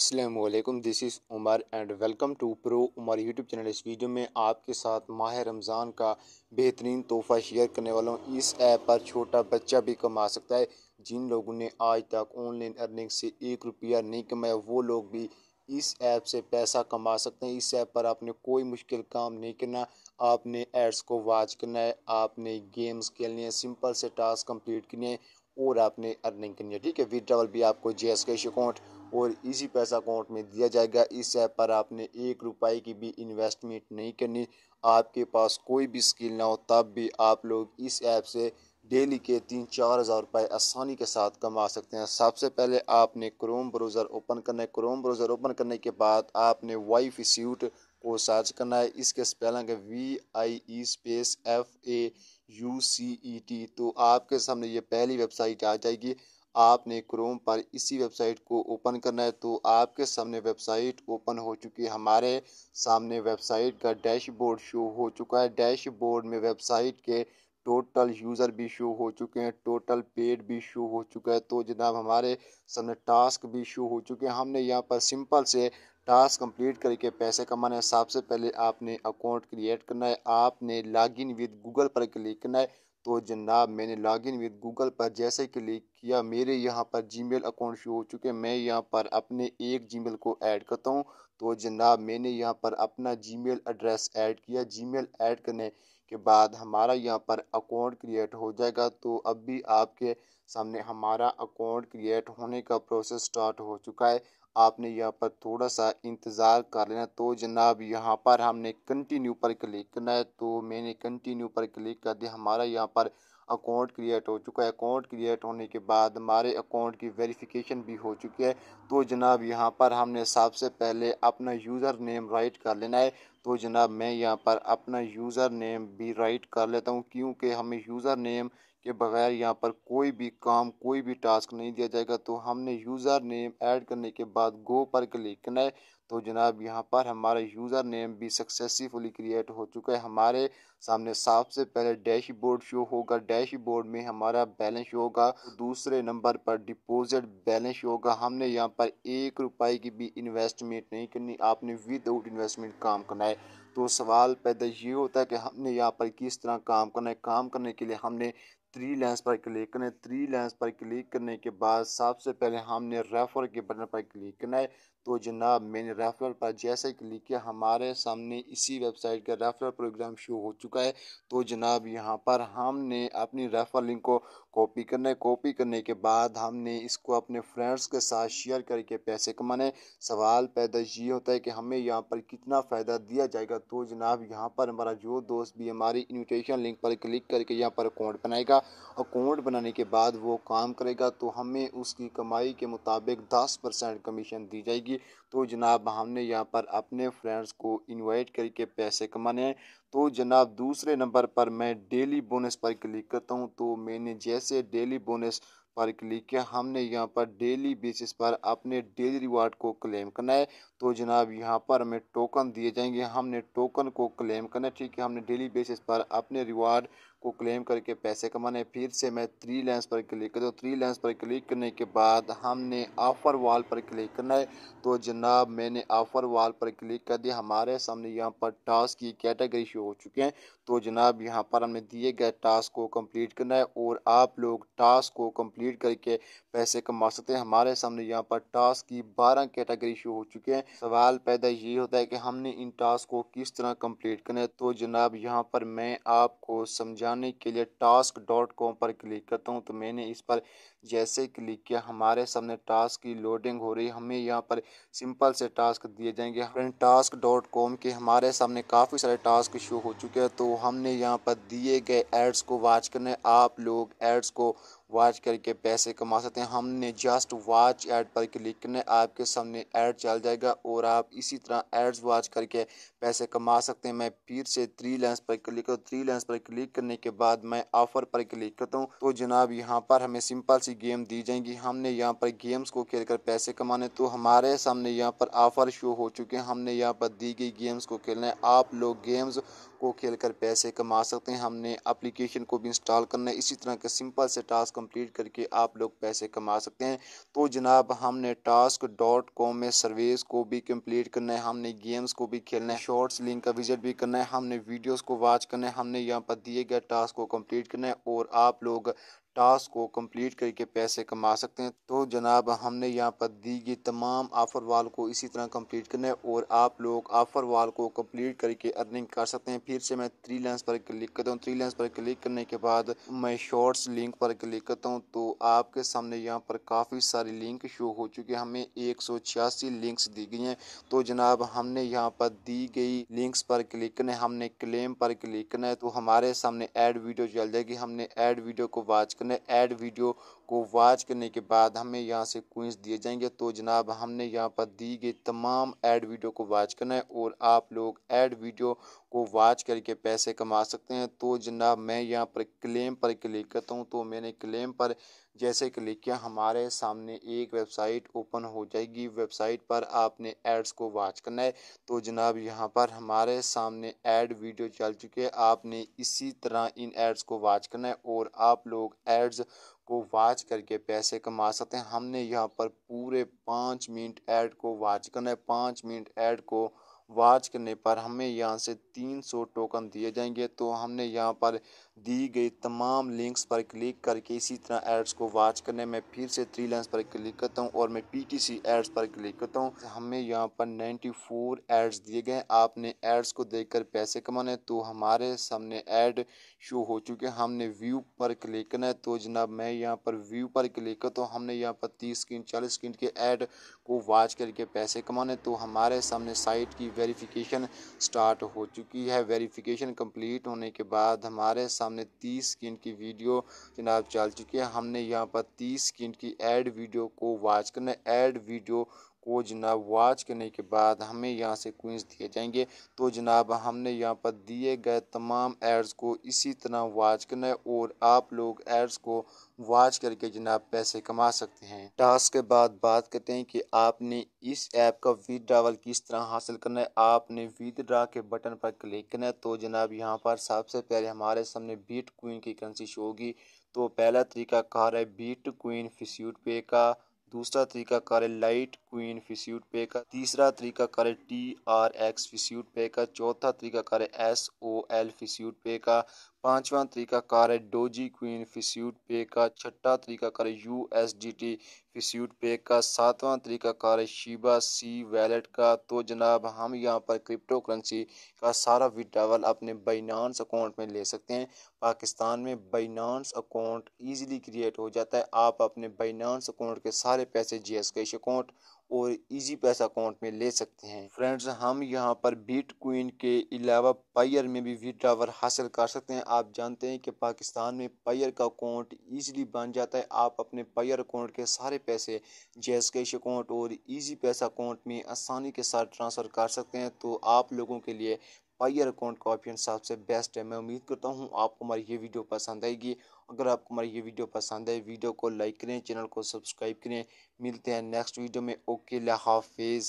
Aslam this is Umar and welcome to pro Umar YouTube channel इस video में आपके साथ माह रमज़ान का बेहतरीन तोहफ़ा शेयर करने वाला हूँ इस ऐप पर छोटा बच्चा भी कमा सकता है जिन लोगों ने आज तक ऑनलाइन अर्निंग से एक रुपया नहीं कमाया वो लोग भी इस ऐप से पैसा कमा सकते हैं इस ऐप पर आपने कोई मुश्किल काम नहीं करना आपने एड्स को वॉच करना है आपने गेम्स खेलनी है सिंपल से टास्क कम्प्लीट करनी है और आपने अर्निंग करनी है ठीक है विद्रावल भी आपको जी एस के अकाउंट और इसी पैसा अकाउंट में दिया जाएगा इस ऐप पर आपने एक रुपए की भी इन्वेस्टमेंट नहीं करनी आपके पास कोई भी स्किल ना हो तब भी आप लोग इस ऐप से डेली के तीन चार हज़ार रुपये आसानी के साथ कमा सकते हैं सबसे पहले आपने क्रोम ब्राउज़र ओपन करना है क्रोम ब्राउज़र ओपन करने के बाद आपने वाईफी सूट को सर्च करना है इसके स्पेलिंग है V I E space F A U C E T तो आपके सामने ये पहली वेबसाइट आ जाएगी आपने क्रोम पर इसी वेबसाइट को ओपन करना है तो आपके सामने वेबसाइट ओपन हो चुकी है हमारे सामने वेबसाइट का डैशबोर्ड शो हो चुका है डैशबोर्ड में वेबसाइट के टोटल यूज़र भी शो हो चुके हैं टोटल पेड भी शो हो चुका है तो जनाब हमारे सामने टास्क भी शो हो चुके हैं हमने यहाँ पर सिंपल से टास्क कंप्लीट करके पैसे कमाने हैं सबसे पहले आपने अकाउंट क्रिएट करना है आपने लॉगिन विद गूगल पर क्लिक करना है तो जनाब मैंने लॉगिन विद गूगल पर जैसे क्लिक किया मेरे यहाँ पर जीमेल अकाउंट शो हो चुके मैं यहाँ पर अपने एक जीमेल को ऐड करता हूँ तो जनाब मैंने यहाँ पर अपना जीमेल एड्रेस ऐड किया जीमेल ऐड करने के बाद हमारा यहाँ पर अकाउंट क्रिएट हो जाएगा तो अब भी आपके सामने हमारा अकाउंट क्रिएट होने का प्रोसेस स्टार्ट हो चुका है आपने यहाँ पर थोड़ा सा इंतज़ार कर लेना तो जनाब यहाँ पर हमने कंटिन्यू पर क्लिक करना है तो मैंने कंटिन्यू पर क्लिक कर दिया हमारा यहाँ पर अकाउंट क्रिएट हो चुका है अकाउंट क्रिएट होने के बाद हमारे अकाउंट की वेरिफिकेशन भी हो चुकी है तो जनाब यहाँ पर हमने सबसे पहले अपना यूज़र नेम राइट कर लेना है तो जनाब मैं यहाँ पर अपना यूज़र नेम भी राइट कर लेता हूँ क्योंकि हमें यूज़र नेम के बगैर यहाँ पर कोई भी काम कोई भी टास्क नहीं दिया जाएगा तो हमने यूज़र नेम ऐड करने के बाद गो पर क्लिक करना है तो जनाब यहाँ पर हमारा यूज़र नेम भी सक्सेसफुली क्रिएट हो चुका है हमारे सामने सबसे पहले डैशबोर्ड शो होगा डैशबोर्ड में हमारा बैलेंस शो होगा दूसरे नंबर पर डिपॉजिट बैलेंस शो होगा हमने यहाँ पर एक रुपए की भी इन्वेस्टमेंट नहीं करनी आपने विदाउट इन्वेस्टमेंट काम करना है तो सवाल पैदा ये होता है कि हमने यहाँ पर किस तरह काम करना है काम करने के लिए हमने थ्री लेंस पर क्लिक करना है थ्री लेंस पर क्लिक करने के बाद सबसे पहले हमने रेफर के बटन पर क्लिक करना है तो जनाब मैंने रेफरल पर जैसे क्लिक किया हमारे सामने इसी वेबसाइट का रेफरल प्रोग्राम शुरू हो चुका है तो जनाब यहाँ पर हमने अपनी रेफर लिंक को कॉपी करना है कॉपी करने के बाद हमने इसको अपने फ्रेंड्स के साथ शेयर करके पैसे कमाने सवाल पैदा ये होता है कि हमें यहाँ पर कितना फ़ायदा दिया जाएगा तो जनाब यहाँ पर हमारा जो दोस्त भी हमारी इन्विटेशन लिंक पर क्लिक करके यहाँ पर अकाउंट बनाएगा अकाउंट बनाने के बाद वो काम करेगा तो हमें उसकी कमाई के मुताबिक दस परसेंट कमीशन दी जाएगी तो जनाब हमने यहाँ पर अपने फ्रेंड्स को इन्वाइट करके पैसे कमाने हैं तो जनाब दूसरे नंबर पर मैं डेली बोनस पर क्लिक करता हूँ तो मैंने जैसे डेली बोनस पर क्लिक किया हमने यहाँ पर डेली बेसिस पर अपने डेली रिवार्ड को क्लेम करना है तो जनाब यहाँ पर हमें टोकन दिए जाएंगे हमने टोकन को क्लेम करना है ठीक है हमने डेली बेसिस पर अपने रिवार्ड को क्लेम करके पैसे कमाने फिर से मैं थ्री लेंस पर क्लिक कर हूँ थ्री लेंस पर क्लिक करने के बाद हमने ऑफ़र वाल पर क्लिक करना है तो जनाब मैंने ऑफ़र वाल पर क्लिक कर दिया हमारे सामने यहाँ पर टास्क की कैटेगरी शो हो चुके हैं तो जनाब यहाँ पर हमने दिए गए टास्क को कंप्लीट करना है और आप लोग टास्क को कम्प्लीट करके पैसे कमा सकते हैं हमारे सामने यहाँ पर टास्क की बारह कैटेगरी शो हो चुके हैं सवाल पैदा ये होता है कि हमने इन टास्क को किस तरह कम्प्लीट करना है तो जनाब यहाँ पर मैं आपको समझा जाने के लिए टास्क डॉट कॉम पर क्लिक करता हूँ तो मैंने इस पर जैसे क्लिक किया हमारे सामने टास्क की लोडिंग हो रही है हमें यहाँ पर सिंपल से टास्क दिए जाएंगे फ्रेंड टास्क डॉट कॉम के हमारे सामने काफ़ी सारे टास्क शो हो चुके हैं तो हमने यहाँ पर दिए गए एड्स को वाच करने आप लोग एड्स को वॉच करके पैसे कमा सकते हैं हमने जस्ट वॉच ऐड पर क्लिक करना है आपके सामने ऐड चल जाएगा और आप इसी तरह एड्स वॉच करके पैसे कमा सकते हैं मैं फिर से थ्री लेंस पर क्लिक करूँ थ्री लेंस पर क्लिक करने के बाद मैं ऑफर पर क्लिक करता हूँ तो जनाब यहाँ पर हमें सिंपल सी गेम दी जाएंगी हमने यहाँ पर गेम्स को खेल कर पैसे कमाने तो हमारे सामने यहाँ पर ऑफर शो हो चुके हैं हमने यहाँ पर दी गई गेम्स को खेलना है आप लोग गेम्स को खेल कर पैसे कमा सकते हैं हमने अप्लीकेशन को भी इंस्टॉल करना है इसी तरह के सिंपल से टास्क कंप्लीट करके आप लोग पैसे कमा सकते हैं तो जनाब हमने टास्क डॉट कॉम में सर्वेस को भी कंप्लीट करना है हमने गेम्स को भी खेलना है शॉर्ट्स लिंक का विजिट भी करना है हमने वीडियोस को वॉच करना है हमने यहाँ पर दिए गए टास्क को कंप्लीट करना है और आप लोग टास्क को कंप्लीट करके पैसे कमा सकते हैं तो जनाब हमने यहाँ पर दी गई तमाम ऑफ़र वाल को इसी तरह कंप्लीट करना है और आप लोग ऑफ़र वाल को कंप्लीट करके अर्निंग कर सकते हैं फिर से मैं थ्री लेंस पर क्लिक करता हूँ थ्री लेंस पर क्लिक करने के बाद मैं शॉर्ट्स लिंक पर क्लिक करता हूँ तो आपके सामने यहाँ पर काफ़ी सारी लिंक शो हो चुके हैं हमें एक सौ छियासी लिंक्स दी गई हैं तो जनाब हमने यहाँ पर दी गई लिंक्स पर क्लिक करना है हमने क्लेम पर क्लिक करना है तो हमारे सामने एड वीडियो चल जाएगी हमने एड वीडियो को वॉच करना करना है ऐड वीडियो को वाच करने के बाद हमें यहाँ से क्विंस दिए जाएंगे तो जनाब हमने यहाँ पर दी गई तमाम ऐड वीडियो को वाच करना है और आप लोग ऐड वीडियो को वाच करके पैसे कमा सकते हैं तो जनाब मैं यहाँ पर क्लेम पर क्लिक करता हूँ तो मैंने क्लेम पर जैसे क्लिक किया हमारे सामने एक वेबसाइट ओपन हो जाएगी वेबसाइट पर आपने एड्स को वाच करना है तो जनाब यहाँ पर हमारे सामने ऐड वीडियो चल चुके हैं आपने इसी तरह इन एड्स को वाच करना है और आप लोग एड्स को वाच करके पैसे कमा सकते हैं हमने यहाँ पर पूरे पाँच मिनट ऐड को वाच करना है पाँच मिनट ऐड को वाच करने पर हमें यहाँ से तीन सौ टोकन दिए जाएंगे तो हमने यहाँ पर दी गई तमाम लिंक्स पर क्लिक करके इसी तरह एड्स को वॉच करने में फिर से थ्री लाइन्स पर क्लिक करता हूँ और मैं पीटीसी एड्स पर क्लिक करता हूँ हमें यहाँ पर 94 एड्स दिए गए आपने एड्स को देखकर पैसे कमाने तो हमारे सामने एड शो हो चुके हमने व्यू पर क्लिक करना है तो जनाब मैं यहाँ पर व्यू पर क्लिक करता हूँ हमने यहाँ पर तीस स्क्रीन चालीस स्क्रीन के एड को वॉच करके पैसे कमाने तो हमारे सामने साइट की वेरीफिकेशन स्टार्ट हो चुकी है वेरीफिकेशन कम्प्लीट होने के बाद हमारे सामने सामने तीस सेकेंड की वीडियो जनाब चल चुकी है हमने यहाँ पर तीस सेकेंड की एड वीडियो को वॉच करना एड वीडियो को जनाब वाच करने के बाद हमें यहाँ से क्वींस दिए जाएंगे तो जनाब हमने यहाँ पर दिए गए तमाम एड्स को इसी तरह वाच करना है और आप लोग एड्स को वाच करके जनाब पैसे कमा सकते हैं टास्क के बाद बात करते हैं कि आपने इस ऐप का विदड्रावल किस तरह हासिल करना है आपने विदड्रा के बटन पर क्लिक करना है तो जनाब यहाँ पर सबसे पहले हमारे सामने बीट क्वीन की करेंसी शो होगी तो पहला तरीका कहा है बीट क्वीन फिस्यूट पे का दूसरा तरीका कार है लाइट क्वीन फिस्यूट पे का तीसरा तरीका कार है टी आर एक्स फिस्यूट पे का चौथा तरीका कार है एस ओ एल फिस्यूट पे का पांचवा तरीकाकार है डोजी क्वीन फिस्यूट पे का छठा तरीकाकार है U S D T FaucetPay का सातवां तरीकाकार है शिबा सी वैलेट का तो जनाब हम यहाँ पर क्रिप्टो करेंसी का सारा विड्रावल अपने बाइनानस अकाउंट में ले सकते हैं पाकिस्तान में बाइनानस अकाउंट ईजिली क्रिएट हो जाता है आप अपने बाइनानस अकाउंट के सारे पैसे जी एस कैश अकाउंट और इजी पैसा अकाउंट में ले सकते हैं फ्रेंड्स हम यहाँ पर बीट क्वीन के अलावा पायर में भी विड्रावर हासिल कर सकते हैं आप जानते हैं कि पाकिस्तान में पायर का अकाउंट ईजिली बन जाता है आप अपने पायर अकाउंट के सारे पैसे जैस कैश अकाउंट और ईजी पैसा अकाउंट में आसानी के साथ ट्रांसफ़र कर सकते हैं तो आप लोगों के लिए पाइयर अकाउंट का ऑप्शन सबसे बेस्ट है मैं उम्मीद करता हूँ आपको हमारी ये वीडियो पसंद आएगी अगर आपको हमारी ये वीडियो पसंद आए वीडियो को लाइक करें चैनल को सब्सक्राइब करें मिलते हैं नेक्स्ट वीडियो में ओके ला